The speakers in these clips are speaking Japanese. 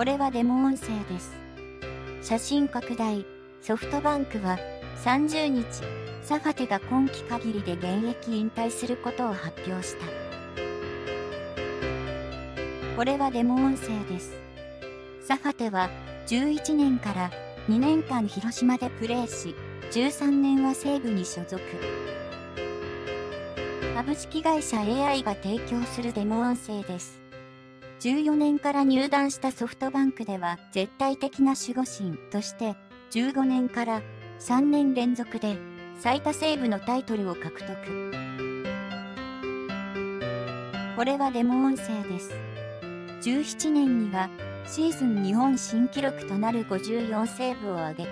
これはデモ音声です。写真拡大。ソフトバンクは30日、サファテが今季限りで現役引退することを発表した。これはデモ音声です。サファテは11年から2年間広島でプレーし、13年は西武に所属。株式会社 AI が提供するデモ音声です。1 4年から入団したソフトバンクでは絶対的な守護神として15年から3年連続で最多セーブのタイトルを獲得これはデモ音声です17年にはシーズン日本新記録となる54セーブを挙げた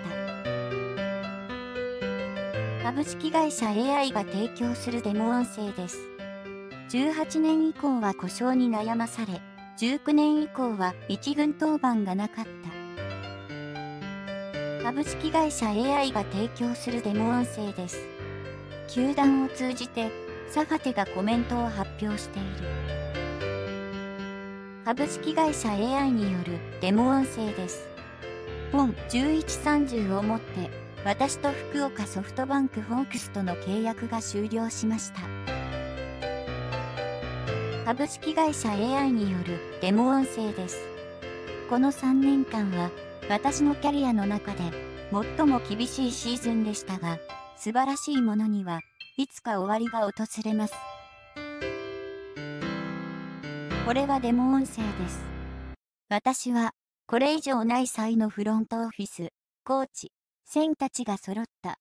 株式会社 AI が提供するデモ音声です18年以降は故障に悩まされ19年以降は1軍登板がなかった。株式会社 AI が提供するデモ音声です。球団を通じて、サファテがコメントを発表している。株式会社 AI によるデモ音声です。本1130をもって、私と福岡ソフトバンクホークスとの契約が終了しました。株式会社 AI によるデモ音声です。この3年間は私のキャリアの中で最も厳しいシーズンでしたが、素晴らしいものにはいつか終わりが訪れます。これはデモ音声です。私はこれ以上ない際のフロントオフィス、コーチ、選たちが揃った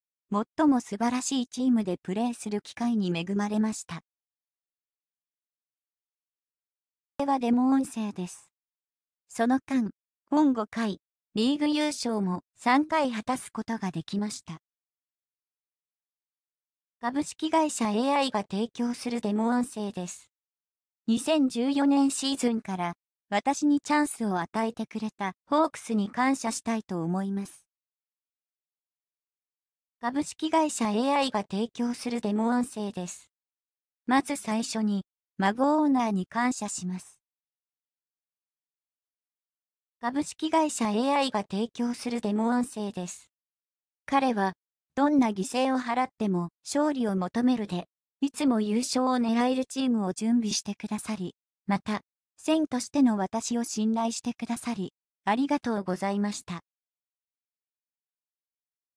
最も素晴らしいチームでプレーする機会に恵まれました。はデモ音声です。その間、本5回、リーグ優勝も3回果たすことができました。株式会社 AI が提供するデモ音声です。2014年シーズンから私にチャンスを与えてくれたホークスに感謝したいと思います。株式会社 AI が提供するデモ音声です。まず最初に、孫オーナーに感謝します。株式会社 AI が提供するデモ音声です。彼は、どんな犠牲を払っても勝利を求めるで、いつも優勝を狙えるチームを準備してくださり、また、線としての私を信頼してくださり、ありがとうございました。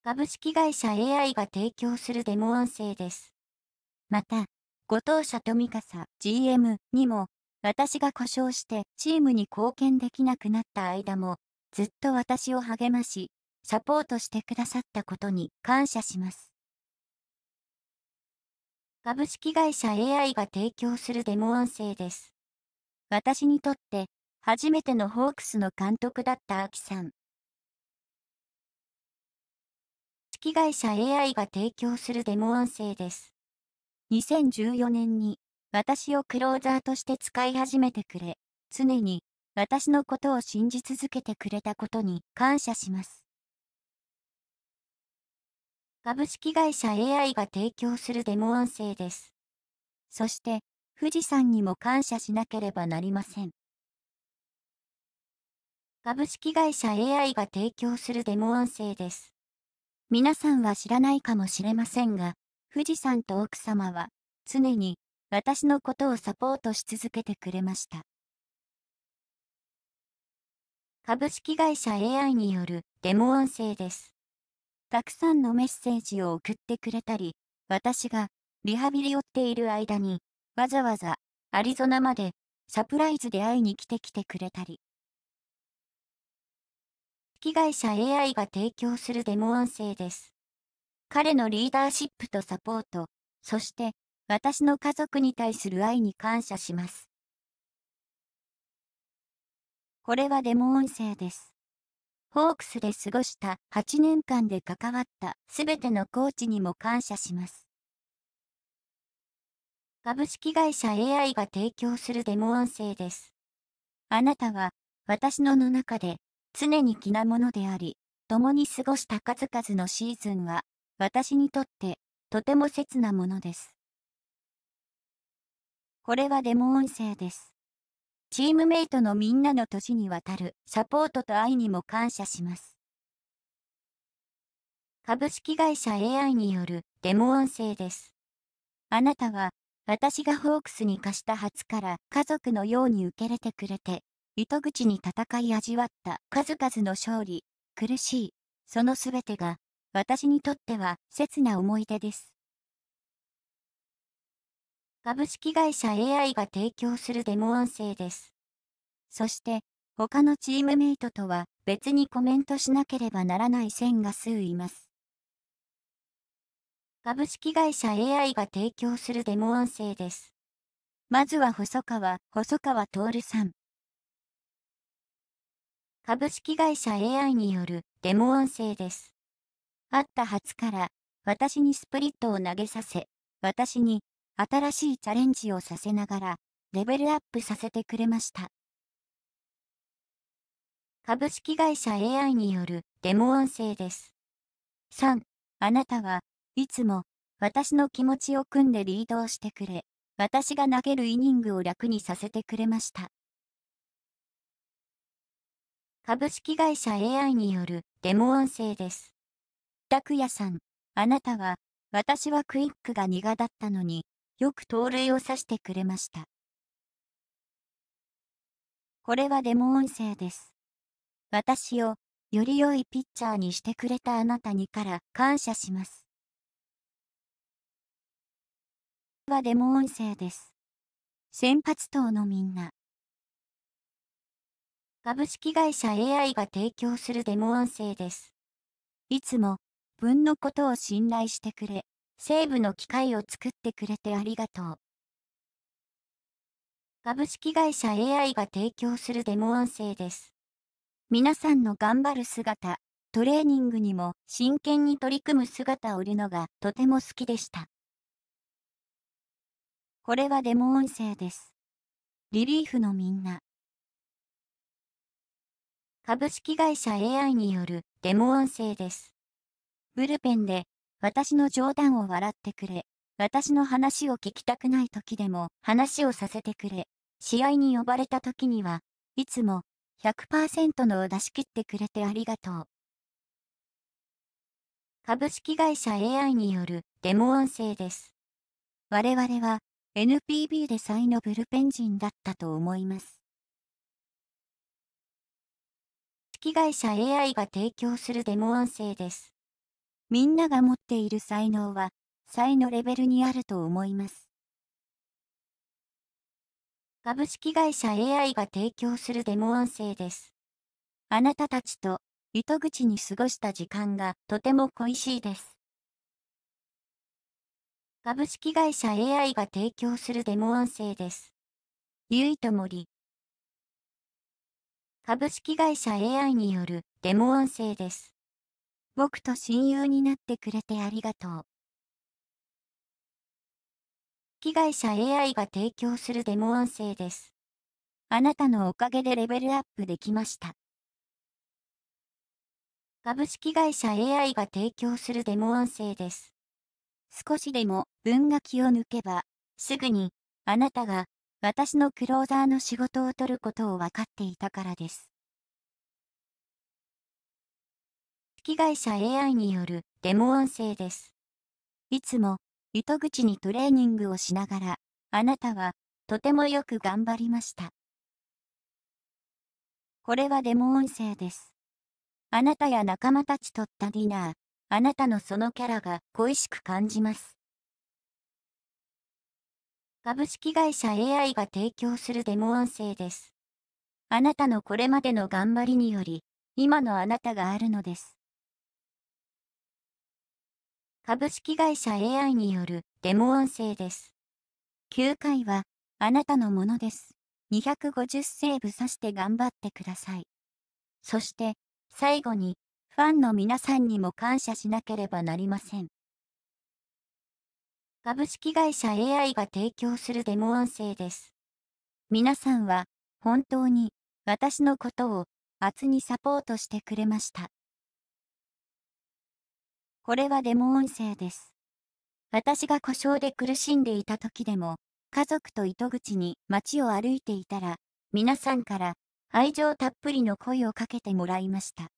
株式会社 AI が提供するデモ音声です。また、後藤社富笠 GM にも、私が故障してチームに貢献できなくなった間も、ずっと私を励まし、サポートしてくださったことに感謝します。株式会社 AI が提供するデモ音声です。私にとって初めてのホークスの監督だったキさん。式会社 AI が提供するデモ音声です。2014年に私をクローザーとして使い始めてくれ、常に私のことを信じ続けてくれたことに感謝します。株式会社 AI が提供するデモ音声です。そして、富士山にも感謝しなければなりません。株式会社 AI が提供するデモ音声です。皆さんは知らないかもしれませんが、富士山と奥様は常に私のことをサポートし続けてくれました。株式会社 AI によるデモ音声です。たくさんのメッセージを送ってくれたり、私がリハビリをっている間に、わざわざアリゾナまでサプライズで会いに来てきてくれたり。機会社 AI が提供するデモ音声です。彼のリーダーシップとサポート、そして私の家族に対する愛に感謝します。これはデモ音声です。ホークスで過ごした8年間で関わったすべてのコーチにも感謝します。株式会社 AI が提供するデモ音声です。あなたは私のの中で常に気なものであり、共に過ごした数々のシーズンは私にとってとても切なものです。これはデモ音声です。チームメイトのみんなの年にわたるサポートと愛にも感謝します。株式会社 AI によるデモ音声です。あなたは私がホークスに貸した初から家族のように受け入れてくれて、糸口に戦い味わった数々の勝利、苦しい、そのすべてが私にとっては切な思い出です。株式会社 AI が提供するデモ音声です。そして、他のチームメイトとは別にコメントしなければならない線が数います。株式会社 AI が提供するデモ音声です。まずは細川、細川徹さん。株式会社 AI によるデモ音声です。あった初から私にスプリットを投げさせ、私に新しいチャレンジをさせながらレベルアップさせてくれました。株式会社 AI によるデモ音声です。3、あなたはいつも私の気持ちを組んでリードをしてくれ、私が投げるイニングを楽にさせてくれました。株式会社 AI によるデモ音声です。拓也さん、あなたは、私はクイックが苦だったのに、よく盗塁を刺してくれました。これはデモ音声です。私を、より良いピッチャーにしてくれたあなたにから感謝します。これはデモ音声です。先発等のみんな。株式会社 AI が提供するデモ音声です。いつも分のことを信頼してくれ、セーブの機会を作ってくれてありがとう。株式会社 AI が提供するデモ音声です。皆さんの頑張る姿、トレーニングにも真剣に取り組む姿を売るのがとても好きでした。これはデモ音声です。リリーフのみんな。株式会社 AI によるデモ音声です。ブルペンで、私の冗談を笑ってくれ。私の話を聞きたくない時でも話をさせてくれ。試合に呼ばれた時には、いつも100%のを出し切ってくれてありがとう。株式会社 AI によるデモ音声です。我々は NPB で才のブルペン人だったと思います。機会社 AI が提供するデモ音声です。みんなが持っている才能は、才のレベルにあると思います。株式会社 AI が提供するデモ音声です。あなたたちと糸口に過ごした時間がとても恋しいです。株式会社 AI が提供するデモ音声です。ゆいともり。株式会社 AI によるデモ音声です。僕と親友になってくれてありがとう。被害者 AI が提供するデモ音声です。あなたのおかげでレベルアップできました。株式会社 AI が提供するデモ音声です。少しでも文が気を抜けば、すぐにあなたが私のクローザーの仕事を取ることを分かっていたからです。識会社 AI によるデモ音声です。いつも糸口にトレーニングをしながら、あなたはとてもよく頑張りました。これはデモ音声です。あなたや仲間たちとったディナー、あなたのそのキャラが恋しく感じます。株式会社 AI が提供するデモ音声です。あなたのこれまでの頑張りにより、今のあなたがあるのです。株式会社 AI によるデモ音声です。9回はあなたのものです。250セーブさして頑張ってください。そして最後にファンの皆さんにも感謝しなければなりません。株式会社 AI が提供するデモ音声です。皆さんは本当に私のことを厚にサポートしてくれました。これはデモ音声です。私が故障で苦しんでいた時でも、家族と糸口に街を歩いていたら、皆さんから愛情たっぷりの声をかけてもらいました。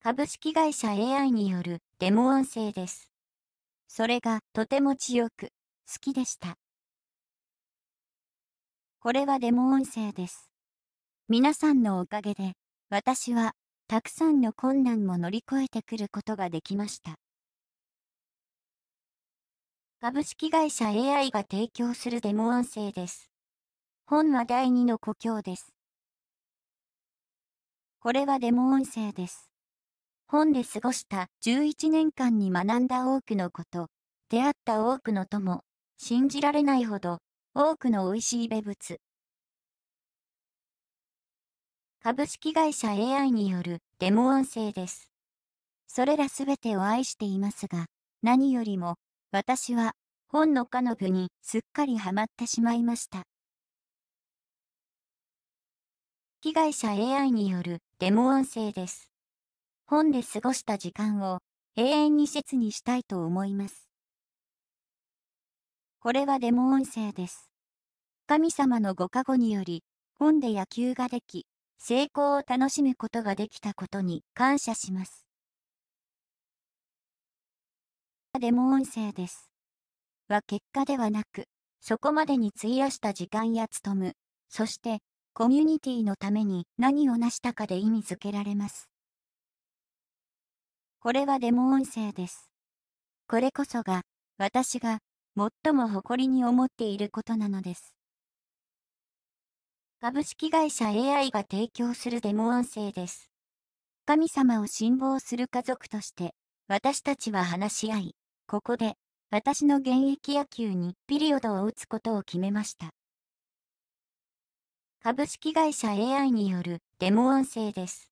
株式会社 AI によるデモ音声です。それがとても強く好きでした。これはデモ音声です。皆さんのおかげで私はたくさんの困難も乗り越えてくることができました。株式会社 AI が提供するデモ音声です。本は第2の故郷です。これはデモ音声です。本で過ごした11年間に学んだ多くのこと、出会った多くの友、信じられないほど多くの美味しいべ物、株式会社 AI によるデモ音声です。それらすべてを愛していますが、何よりも私は本の彼の部にすっかりハマってしまいました。被害者 AI によるデモ音声です。本で過ごした時間を永遠に切にしたいと思います。これはデモ音声です。神様のご加護により、本で野球ができ、成功を楽しむことができたことに感謝します。デモ音声です。は結果ではなく、そこまでに費やした時間や務む、そしてコミュニティのために何を成したかで意味づけられます。これはデモ音声です。これこそが私が最も誇りに思っていることなのです。株式会社 AI が提供するデモ音声です。神様を信望する家族として、私たちは話し合い、ここで、私の現役野球にピリオドを打つことを決めました。株式会社 AI によるデモ音声です。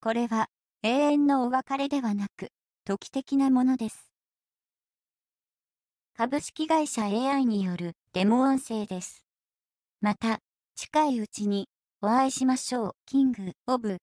これは永遠のお別れではなく、時的なものです。株式会社 AI によるデモ音声です。また、近いうちにお会いしましょう。キング・オブ。